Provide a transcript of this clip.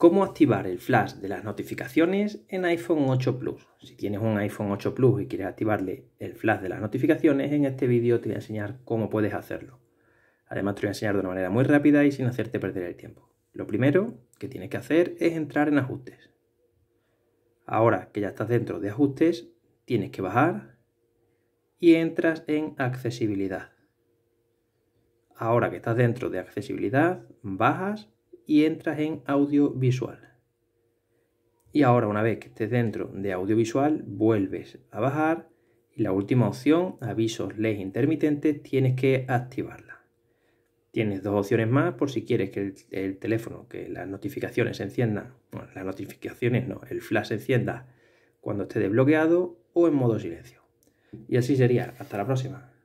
cómo activar el flash de las notificaciones en iPhone 8 Plus. Si tienes un iPhone 8 Plus y quieres activarle el flash de las notificaciones, en este vídeo te voy a enseñar cómo puedes hacerlo. Además te voy a enseñar de una manera muy rápida y sin hacerte perder el tiempo. Lo primero que tienes que hacer es entrar en ajustes. Ahora que ya estás dentro de ajustes, tienes que bajar y entras en accesibilidad. Ahora que estás dentro de accesibilidad, bajas y entras en audiovisual. Y ahora una vez que estés dentro de audiovisual, vuelves a bajar y la última opción, avisos ley intermitentes, tienes que activarla. Tienes dos opciones más por si quieres que el, teléfono, que las notificaciones se enciendan, las notificaciones no, el flash se encienda cuando esté desbloqueado o en modo silencio. Y así sería. Hasta la próxima.